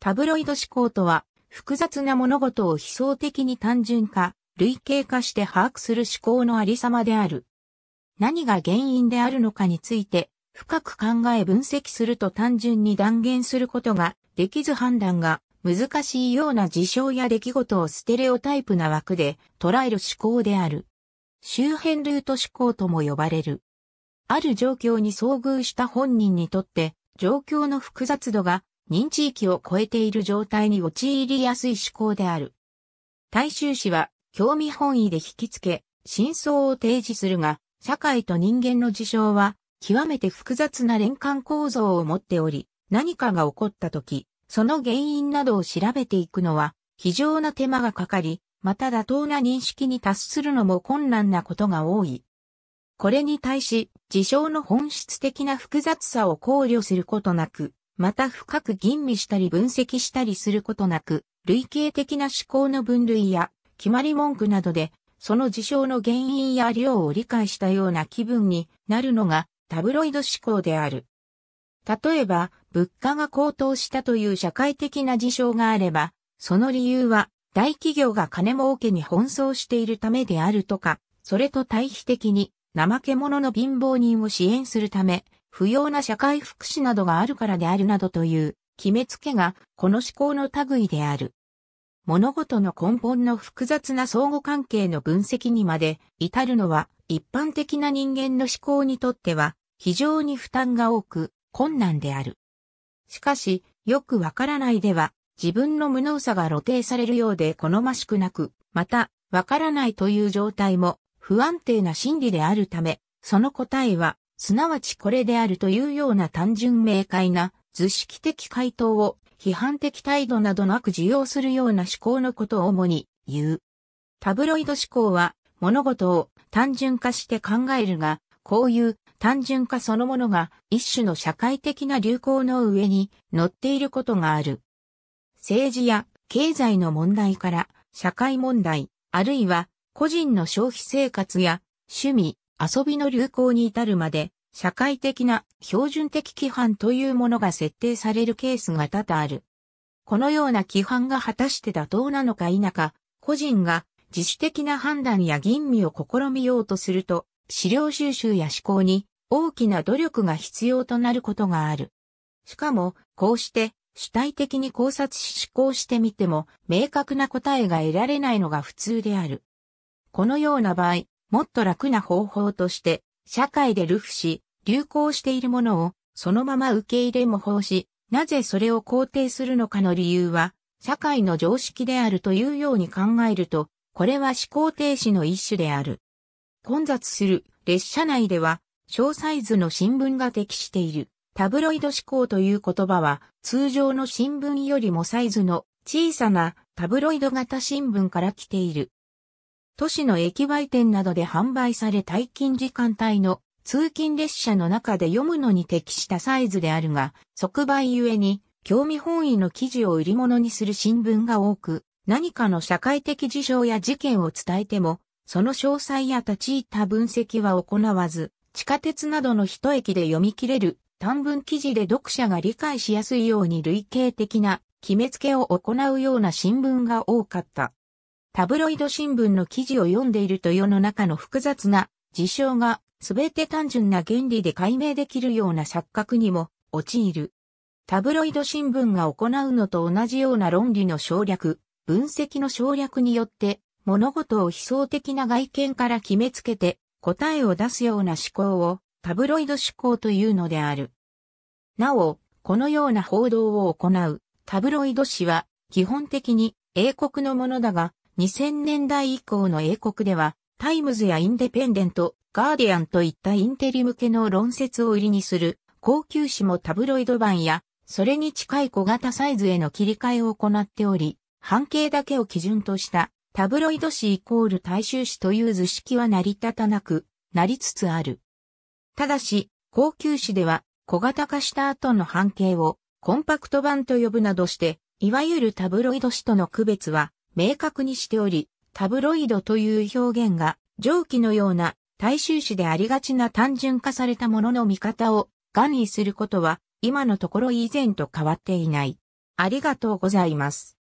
タブロイド思考とは、複雑な物事を非想的に単純化、類型化して把握する思考のありさまである。何が原因であるのかについて、深く考え分析すると単純に断言することができず判断が難しいような事象や出来事をステレオタイプな枠で捉える思考である。周辺ルート思考とも呼ばれる。ある状況に遭遇した本人にとって、状況の複雑度が認知域を超えている状態に陥りやすい思考である。大衆史は興味本位で引きつけ、真相を提示するが、社会と人間の事象は極めて複雑な連環構造を持っており、何かが起こった時、その原因などを調べていくのは非常な手間がかかり、また妥当な認識に達するのも困難なことが多い。これに対し、事象の本質的な複雑さを考慮することなく、また深く吟味したり分析したりすることなく、類型的な思考の分類や決まり文句などで、その事象の原因や量を理解したような気分になるのがタブロイド思考である。例えば、物価が高騰したという社会的な事象があれば、その理由は大企業が金儲けに奔走しているためであるとか、それと対比的に怠け者の貧乏人を支援するため、不要な社会福祉などがあるからであるなどという決めつけがこの思考の類である。物事の根本の複雑な相互関係の分析にまで至るのは一般的な人間の思考にとっては非常に負担が多く困難である。しかし、よくわからないでは自分の無能さが露呈されるようで好ましくなく、また、わからないという状態も不安定な心理であるため、その答えはすなわちこれであるというような単純明快な図式的回答を批判的態度などなく受容するような思考のことを主に言う。タブロイド思考は物事を単純化して考えるが、こういう単純化そのものが一種の社会的な流行の上に乗っていることがある。政治や経済の問題から社会問題、あるいは個人の消費生活や趣味、遊びの流行に至るまで、社会的な標準的規範というものが設定されるケースが多々ある。このような規範が果たして妥当なのか否か、個人が自主的な判断や吟味を試みようとすると、資料収集や思考に大きな努力が必要となることがある。しかも、こうして主体的に考察し思考してみても明確な答えが得られないのが普通である。このような場合、もっと楽な方法として、社会で流布し、流行しているものを、そのまま受け入れ模倣し、なぜそれを肯定するのかの理由は、社会の常識であるというように考えると、これは思考停止の一種である。混雑する列車内では、小サイズの新聞が適している。タブロイド思考という言葉は、通常の新聞よりもサイズの小さなタブロイド型新聞から来ている。都市の駅売店などで販売され退勤時間帯の通勤列車の中で読むのに適したサイズであるが、即売ゆえに興味本位の記事を売り物にする新聞が多く、何かの社会的事象や事件を伝えても、その詳細や立ち入った分析は行わず、地下鉄などの一駅で読み切れる短文記事で読者が理解しやすいように類型的な決めつけを行うような新聞が多かった。タブロイド新聞の記事を読んでいると世の中の複雑な事象が全て単純な原理で解明できるような錯覚にも陥る。タブロイド新聞が行うのと同じような論理の省略、分析の省略によって物事を悲壮的な外見から決めつけて答えを出すような思考をタブロイド思考というのである。なお、このような報道を行うタブロイド紙は基本的に英国のものだが2000年代以降の英国では、タイムズやインデペンデント、ガーディアンといったインテリ向けの論説を売りにする高級紙もタブロイド版や、それに近い小型サイズへの切り替えを行っており、半径だけを基準としたタブロイド紙イコール大衆紙という図式は成り立たなくなりつつある。ただし、高級紙では小型化した後の半径をコンパクト版と呼ぶなどして、いわゆるタブロイド紙との区別は明確にしており、タブロイドという表現が上記のような大衆紙でありがちな単純化されたものの見方をガニすることは今のところ以前と変わっていない。ありがとうございます。